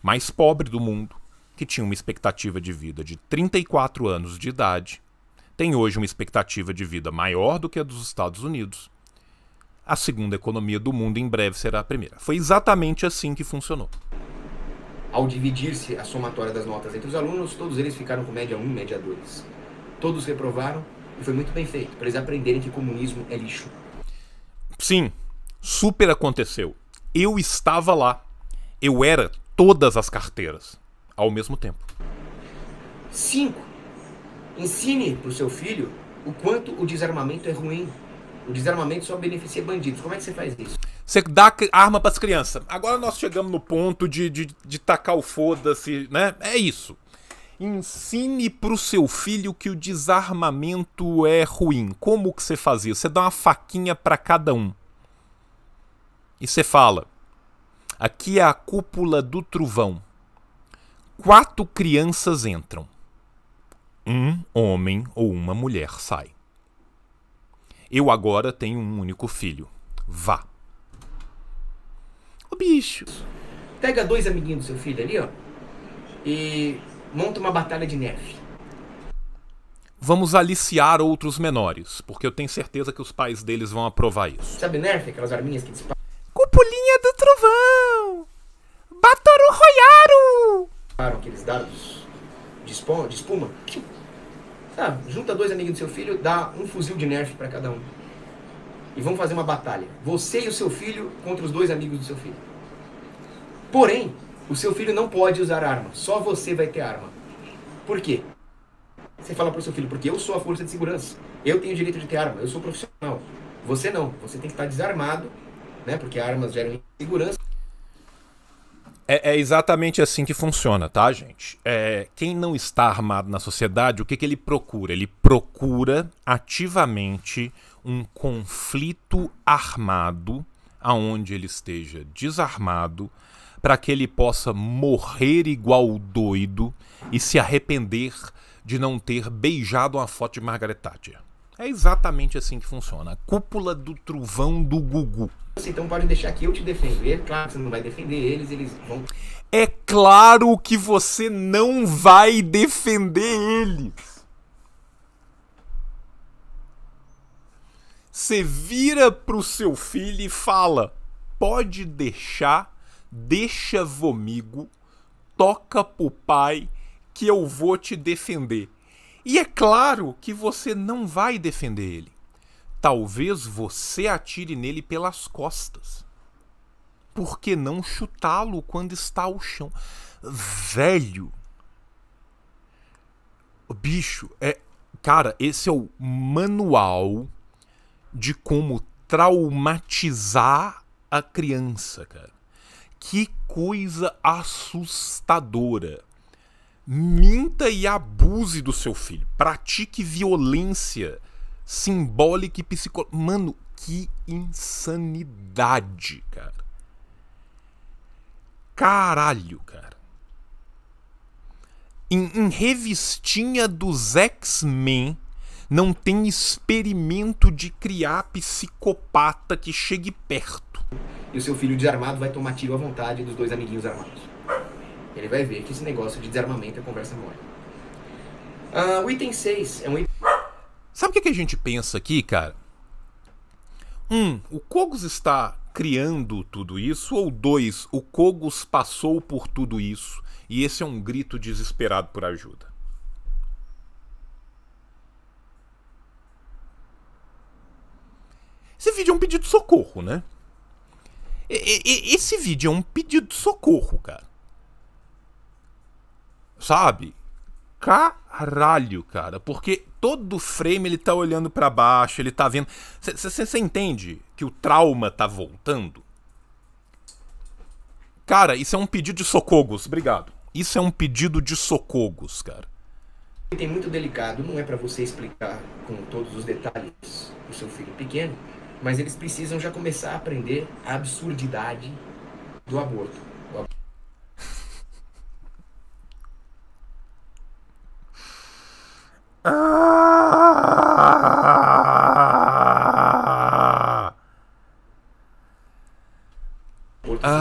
mais pobre do mundo, que tinha uma expectativa de vida de 34 anos de idade, tem hoje uma expectativa de vida maior do que a dos Estados Unidos. A segunda economia do mundo em breve será a primeira. Foi exatamente assim que funcionou. Ao dividir-se a somatória das notas entre os alunos, todos eles ficaram com média 1, média 2. Todos reprovaram e foi muito bem feito, para eles aprenderem que comunismo é lixo. Sim, super aconteceu. Eu estava lá. Eu era todas as carteiras ao mesmo tempo. 5. Ensine para o seu filho o quanto o desarmamento é ruim. O desarmamento só beneficia bandidos. Como é que você faz isso? Você dá arma para as crianças. Agora nós chegamos no ponto de, de, de tacar o foda-se, né? É isso. Ensine para o seu filho que o desarmamento é ruim. Como que você fazia? Você dá uma faquinha para cada um e você fala: Aqui é a cúpula do trovão. Quatro crianças entram. Um homem ou uma mulher sai. Eu agora tenho um único filho. Vá. O bicho, pega dois amiguinhos do seu filho ali, ó, e monta uma batalha de neve. Vamos aliciar outros menores, porque eu tenho certeza que os pais deles vão aprovar isso. Sabe neve, aquelas arminhas que disparam? Pupulinha do Trovão! Batoru Royaru! Claro, aqueles dados de, espuma. De espuma. Ah, junta dois amigos do seu filho, dá um fuzil de nerf para cada um. E vão fazer uma batalha. Você e o seu filho contra os dois amigos do seu filho. Porém, o seu filho não pode usar arma. Só você vai ter arma. Por quê? Você fala para o seu filho, porque eu sou a força de segurança. Eu tenho o direito de ter arma. Eu sou profissional. Você não. Você tem que estar desarmado né? Porque armas geram insegurança. É, é, exatamente assim que funciona, tá, gente? É, quem não está armado na sociedade, o que, que ele procura? Ele procura ativamente um conflito armado, aonde ele esteja desarmado, para que ele possa morrer igual doido e se arrepender de não ter beijado uma foto de Margaret Thatcher. É exatamente assim que funciona. A cúpula do trovão do Gugu. Assim, então pode deixar que eu te defender. Claro que você não vai defender eles, eles vão. É claro que você não vai defender eles. Você vira pro seu filho e fala: pode deixar, deixa vomigo, toca pro pai que eu vou te defender. E é claro que você não vai defender ele. Talvez você atire nele pelas costas. Por que não chutá-lo quando está ao chão? Velho. Bicho, é. Cara, esse é o manual de como traumatizar a criança, cara. Que coisa assustadora. Minta e abuse do seu filho. Pratique violência simbólica e psicológica. Mano, que insanidade, cara. Caralho, cara. Em, em revistinha dos X-Men não tem experimento de criar psicopata que chegue perto. E o seu filho desarmado vai tomar tiro à vontade dos dois amiguinhos armados. Ele vai ver que esse negócio de desarmamento é conversa mole. Ah, o item 6 é um item. Sabe o que, que a gente pensa aqui, cara? Um, o Kogos está criando tudo isso, ou dois, o Kogos passou por tudo isso e esse é um grito desesperado por ajuda. Esse vídeo é um pedido de socorro, né? esse vídeo é um pedido de socorro, cara. Sabe? cá? caralho, cara. Porque todo frame ele tá olhando para baixo, ele tá vendo. Você entende que o trauma tá voltando? Cara, isso é um pedido de socogos, obrigado. Isso é um pedido de socogos, cara. Item muito delicado, não é para você explicar com todos os detalhes o seu filho pequeno, mas eles precisam já começar a aprender a absurdidade do aborto. Ah. Ah.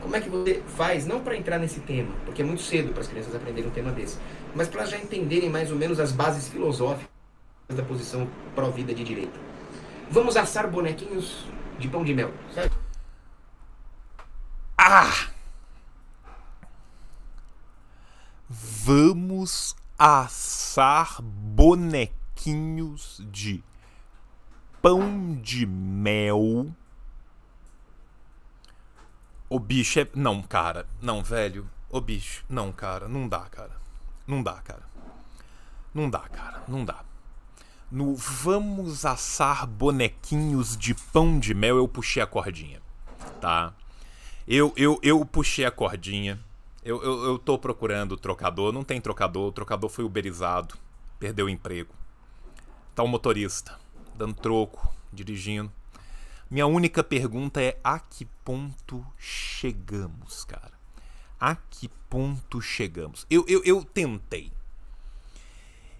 Como é que você faz, não para entrar nesse tema, porque é muito cedo para as crianças aprenderem um tema desse, mas para já entenderem mais ou menos as bases filosóficas da posição pró-vida de direita. Vamos assar bonequinhos de pão de mel, certo? Ah! Vamos assar bonequinhos de pão de mel. O bicho é. Não, cara. Não, velho. O bicho. Não, cara. Não dá, cara. Não dá, cara. Não dá, cara. Não dá. No vamos assar bonequinhos de pão de mel, eu puxei a cordinha. Tá? Eu, eu, eu puxei a cordinha. Eu, eu, eu tô procurando trocador, não tem trocador, o trocador foi uberizado, perdeu o emprego. Tá o um motorista, dando troco, dirigindo. Minha única pergunta é: a que ponto chegamos, cara? A que ponto chegamos? Eu, eu, eu tentei.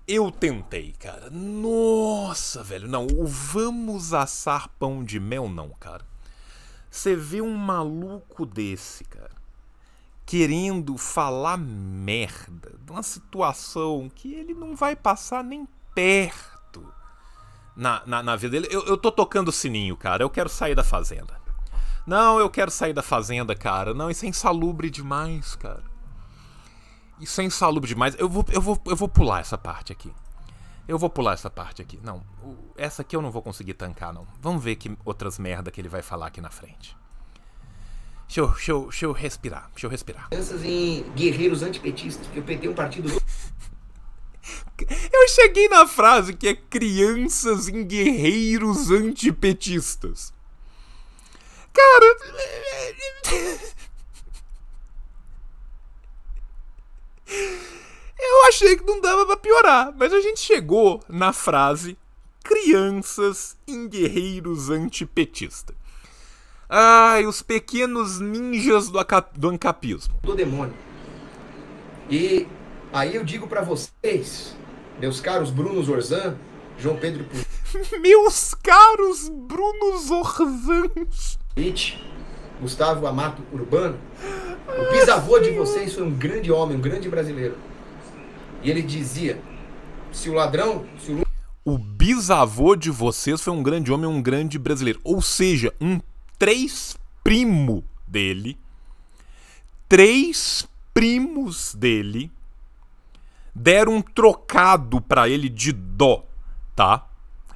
Eu tentei, cara. Nossa, velho. Não, o vamos assar pão de mel, não, cara. Você vê um maluco desse, cara querendo falar merda de uma situação que ele não vai passar nem perto na, na, na vida dele. Eu, eu tô tocando o sininho, cara. Eu quero sair da fazenda. Não, eu quero sair da fazenda, cara. Não, isso é insalubre demais, cara. Isso é insalubre demais. Eu vou, eu vou, eu vou pular essa parte aqui. Eu vou pular essa parte aqui. Não, essa aqui eu não vou conseguir tancar, não. Vamos ver que outras merda que ele vai falar aqui na frente. Deixa eu, deixa, eu, deixa eu respirar, deixa eu respirar. Crianças em guerreiros antipetistas, que o um partido... Eu cheguei na frase que é crianças em guerreiros antipetistas. Cara. Eu achei que não dava pra piorar, mas a gente chegou na frase crianças em guerreiros antipetistas. Ai, os pequenos ninjas do, do ancapismo. Do demônio. E aí eu digo para vocês, meus caros Brunos Zorzan João Pedro Meus caros Brunos Orzans. Gustavo Amato Urbano, o bisavô de vocês foi um grande homem, um grande brasileiro. E ele dizia: se o ladrão, se o o bisavô de vocês foi um grande homem, um grande brasileiro. Ou seja, um três primo dele, três primos dele deram um trocado para ele de dó, tá?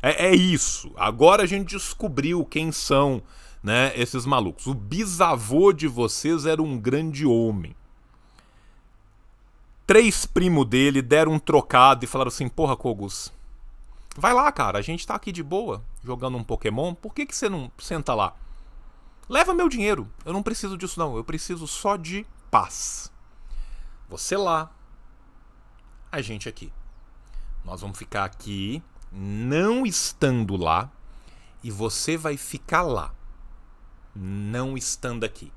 É, é, isso. Agora a gente descobriu quem são, né, esses malucos. O bisavô de vocês era um grande homem. Três primo dele deram um trocado e falaram assim: "Porra, Kogus, vai lá, cara, a gente tá aqui de boa, jogando um Pokémon. Por que que você não senta lá?" Leva meu dinheiro, eu não preciso disso não, eu preciso só de paz. Você lá, a gente aqui. Nós vamos ficar aqui, não estando lá, e você vai ficar lá, não estando aqui.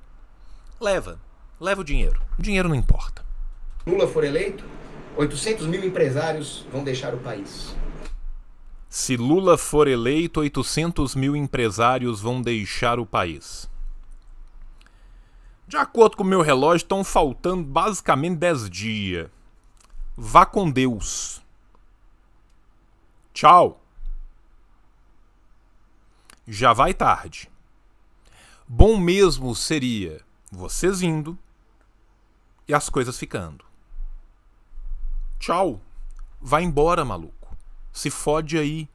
Leva, leva o dinheiro. O dinheiro não importa. Lula for eleito, 800 mil empresários vão deixar o país. Se Lula for eleito, 800 mil empresários vão deixar o país. De acordo com o meu relógio, estão faltando basicamente 10 dias. Vá com Deus. Tchau. Já vai tarde. Bom mesmo seria vocês indo e as coisas ficando. Tchau. Vai embora, maluco. Se fode aí.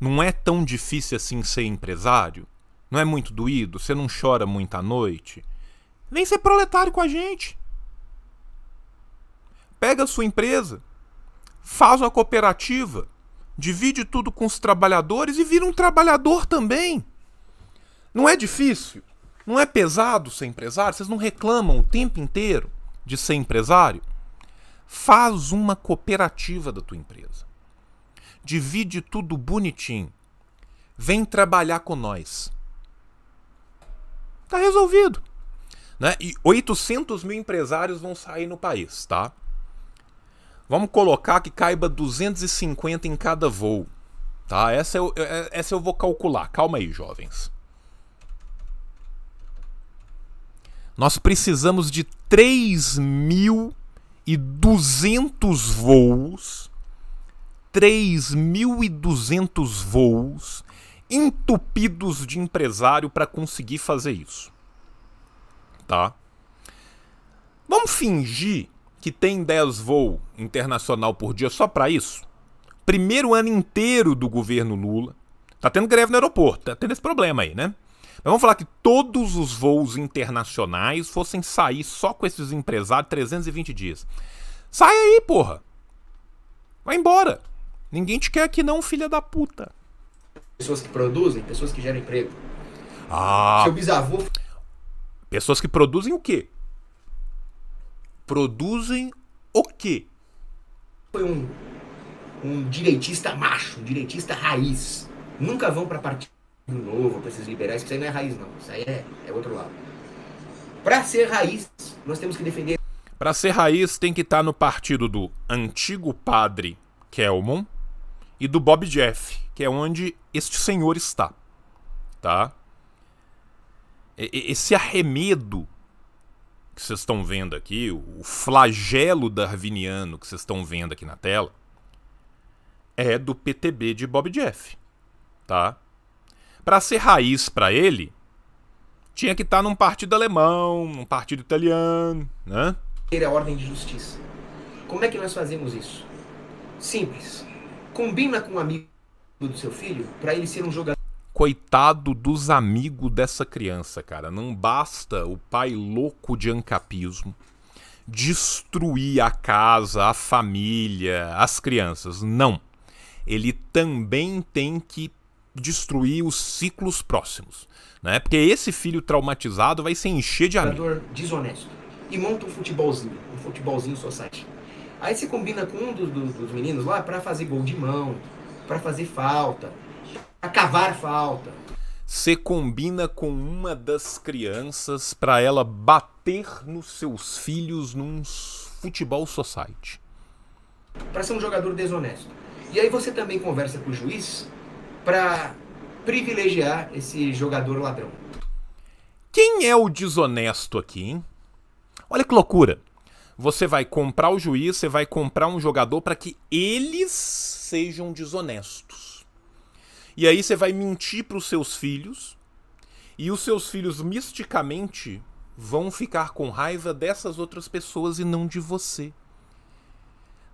Não é tão difícil assim ser empresário? Não é muito doído? Você não chora muita noite? Vem ser proletário com a gente. Pega a sua empresa, faz uma cooperativa, divide tudo com os trabalhadores e vira um trabalhador também. Não é difícil? Não é pesado ser empresário? Vocês não reclamam o tempo inteiro de ser empresário? Faz uma cooperativa da tua empresa divide tudo bonitinho. Vem trabalhar com nós. Tá resolvido. Né? E 800 mil empresários vão sair no país, tá? Vamos colocar que caiba 250 em cada voo. Tá? Essa eu, é, essa eu vou calcular. Calma aí, jovens. Nós precisamos de 3.200 voos 3.200 voos entupidos de empresário para conseguir fazer isso. Tá? Vamos fingir que tem 10 voos internacional por dia só para isso? Primeiro ano inteiro do governo Lula. Tá tendo greve no aeroporto, tá tendo esse problema aí, né? Mas vamos falar que todos os voos internacionais fossem sair só com esses empresários 320 dias. Sai aí, porra! Vai embora! Ninguém te quer aqui não, filha da puta. Pessoas que produzem, pessoas que geram emprego. Ah. Seu bisavô. Pessoas que produzem o quê? Produzem o quê? Foi um, um direitista macho, um direitista raiz. Nunca vão para partido novo, para esses liberais, que isso aí não é raiz, não. Isso aí é, é outro lado. Para ser raiz, nós temos que defender. Para ser raiz, tem que estar tá no partido do antigo padre Kelmon e do Bob Jeff, que é onde este senhor está. Tá? Esse arremedo que vocês estão vendo aqui, o flagelo darwiniano que vocês estão vendo aqui na tela, é do PTB de Bob Jeff, tá? Para ser raiz para ele, tinha que estar tá num partido alemão, num partido italiano, né? Ter a ordem de justiça. Como é que nós fazemos isso? Simples combina com um amigo do seu filho para ele ser um jogador. Coitado dos amigos dessa criança, cara. Não basta o pai louco de ancapismo destruir a casa, a família, as crianças. Não. Ele também tem que destruir os ciclos próximos, né? Porque esse filho traumatizado vai se encher de amigo. Desonesto. E monta um futebolzinho, um futebolzinho society Aí você combina com um dos, dos, dos meninos lá para fazer gol de mão, para fazer falta, pra cavar falta. Você combina com uma das crianças para ela bater nos seus filhos num futebol society. Para ser um jogador desonesto. E aí você também conversa com o juiz para privilegiar esse jogador ladrão. Quem é o desonesto aqui, hein? Olha que loucura. Você vai comprar o juiz, você vai comprar um jogador para que eles sejam desonestos. E aí você vai mentir para os seus filhos, e os seus filhos misticamente vão ficar com raiva dessas outras pessoas e não de você.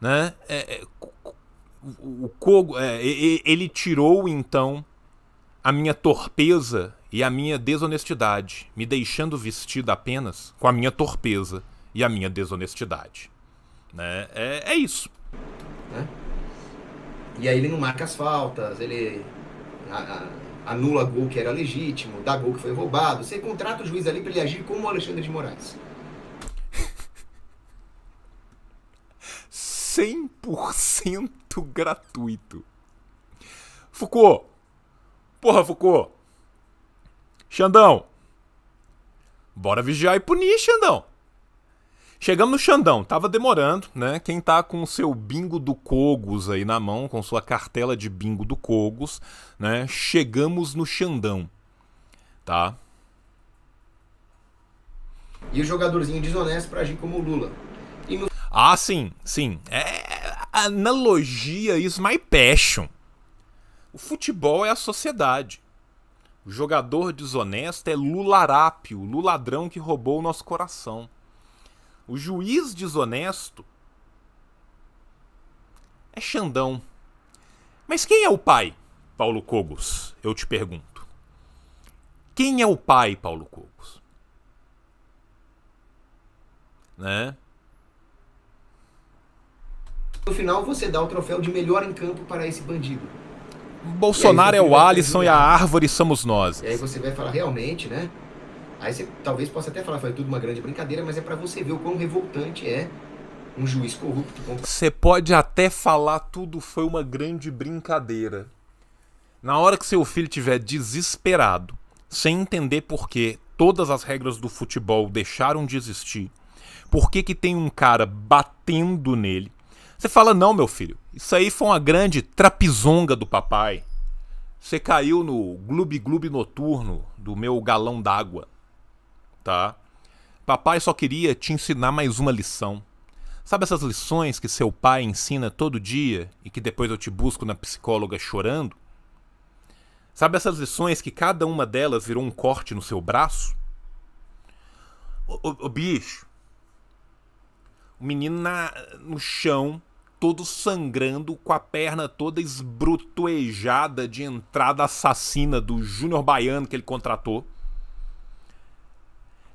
Né? É, é, o Kogo, é, ele tirou então a minha torpeza e a minha desonestidade, me deixando vestido apenas com a minha torpeza e a minha desonestidade. Né? É, é isso. Né? E aí ele não marca as faltas, ele a, a, anula gol que era legítimo, dá gol que foi roubado. Você contrata o juiz ali para ele agir como o Alexandre de Moraes. 100% gratuito. Foucault! Porra, Foucault! Xandão! Bora vigiar e punir, Xandão! Chegamos no Xandão, tava demorando, né? Quem tá com o seu bingo do Cogos aí na mão, com sua cartela de bingo do Cogos, né? Chegamos no Xandão, tá? E o jogadorzinho desonesto pra agir como o Lula. No... Ah, sim, sim. É analogia is my passion. O futebol é a sociedade. O jogador desonesto é Lularápio, o Luladrão que roubou o nosso coração. O juiz desonesto é Xandão. Mas quem é o pai, Paulo Cogos? Eu te pergunto. Quem é o pai, Paulo Cogos? Né? No final você dá o troféu de melhor em campo para esse bandido. Bolsonaro é o Alisson e a árvore somos nós. E aí você vai falar realmente, né? Aí você talvez possa até falar, foi tudo uma grande brincadeira, mas é para você ver o quão revoltante é um juiz corrupto. Você pode até falar tudo foi uma grande brincadeira. Na hora que seu filho estiver desesperado, sem entender por que todas as regras do futebol deixaram de existir, por que, que tem um cara batendo nele, você fala: não, meu filho, isso aí foi uma grande trapizonga do papai. Você caiu no gloob gloob noturno do meu galão d'água tá? Papai só queria te ensinar mais uma lição. Sabe essas lições que seu pai ensina todo dia e que depois eu te busco na psicóloga chorando? Sabe essas lições que cada uma delas virou um corte no seu braço? O, bicho. O menino na, no chão, todo sangrando, com a perna toda esbrutuejada de entrada assassina do Júnior Baiano que ele contratou.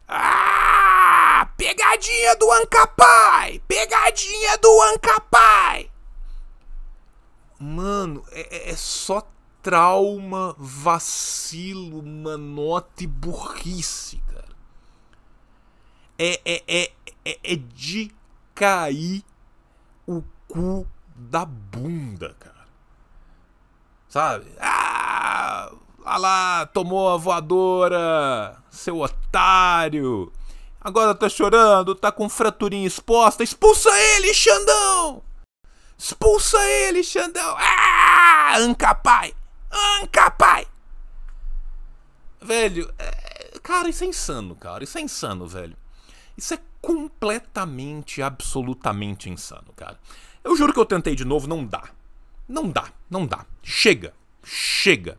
Ah! Pegadinha do Ancapai! Pegadinha do Ancapai! Mano, é, é, é só trauma, vacilo, manota e burrice, cara. É, é, é, é, é de cair o cu da bunda, cara. Sabe? Ah! Olha ah lá, tomou a voadora, seu otário. Agora tá chorando, tá com fraturinha exposta. Expulsa ele, Xandão! Expulsa ele, Xandão! Ah, anca pai. Velho, é... cara, isso é insano, cara. Isso é insano, velho. Isso é completamente, absolutamente insano, cara. Eu juro que eu tentei de novo, não dá. Não dá, não dá. Chega, chega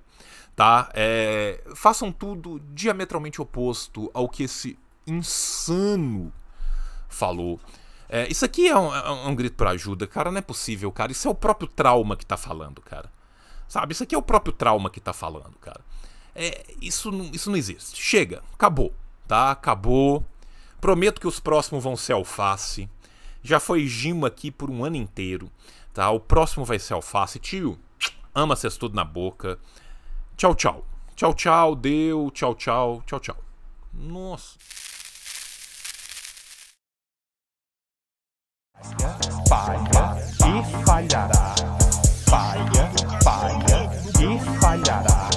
tá? É, façam tudo diametralmente oposto ao que esse insano falou. É, isso aqui é um, é um grito para ajuda, cara. Não é possível, cara. Isso é o próprio trauma que tá falando, cara. Sabe? Isso aqui é o próprio trauma que tá falando, cara. É, isso, não, isso não existe. Chega, acabou, tá? Acabou. Prometo que os próximos vão ser alface. Já foi Gimo aqui por um ano inteiro, tá? O próximo vai ser alface. Tio, ama vocês tudo na boca. Tchau, tchau. Tchau, tchau, deu. Tchau, tchau. Tchau, tchau. Nossa. Falha e falhará. Falha, falha e falhará.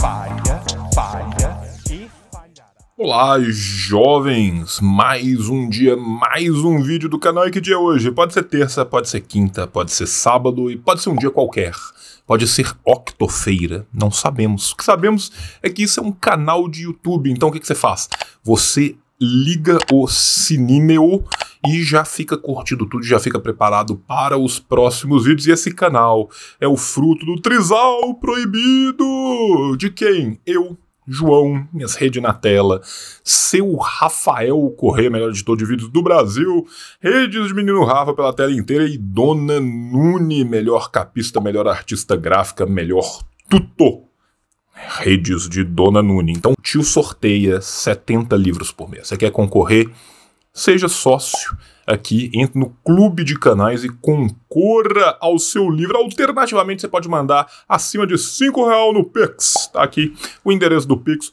Falha, falha e falhará. Olá, jovens! Mais um dia, mais um vídeo do canal. E que dia é hoje? Pode ser terça, pode ser quinta, pode ser sábado e pode ser um dia qualquer. Pode ser octofeira, não sabemos. O que sabemos é que isso é um canal de YouTube. Então o que, que você faz? Você liga o sininho e já fica curtido tudo, já fica preparado para os próximos vídeos. E esse canal é o fruto do Trisal Proibido! De quem? Eu, João, minhas redes na tela, seu Rafael Correia, melhor editor de vídeos do Brasil, redes de menino Rafa pela tela inteira e Dona Nune, melhor capista, melhor artista gráfica, melhor tutor. Redes de Dona Nune. Então, tio sorteia 70 livros por mês. Você quer concorrer? Seja sócio aqui, entre no clube de canais e concorra ao seu livro. Alternativamente, você pode mandar acima de cinco real no Pix. Tá aqui o endereço do Pix.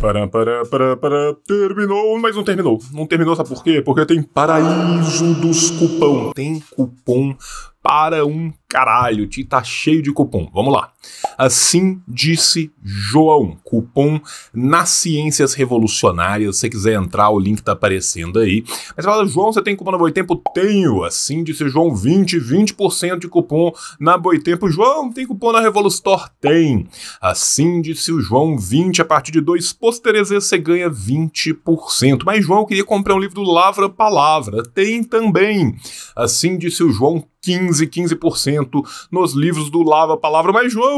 Pará, pará, pará, terminou, mas não terminou. Não terminou, sabe por quê? Porque tem paraíso dos cupom. Tem cupom para um caralho. Tá cheio de cupom. Vamos lá. Assim disse João, cupom nas ciências revolucionárias. Se você quiser entrar, o link tá aparecendo aí. Mas você fala, João, você tem cupom na Boitempo? Tenho. Assim disse João, 20, 20% de cupom na Boitempo. João, tem cupom na Revolustor? Tem. Assim disse o João, 20 a partir de dois pôsteres você ganha 20%. Mas João queria comprar um livro do Lavra Palavra. Tem também. Assim disse o João, 15, 15% nos livros do Lava Palavra. Mas João,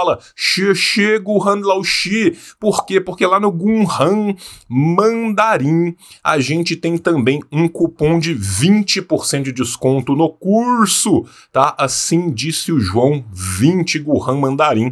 fala chego Hanlao Shi. Por quê? Porque lá no Guhan Mandarim a gente tem também um cupom de 20% de desconto no curso, tá? Assim disse o João, 20 Guhan Mandarim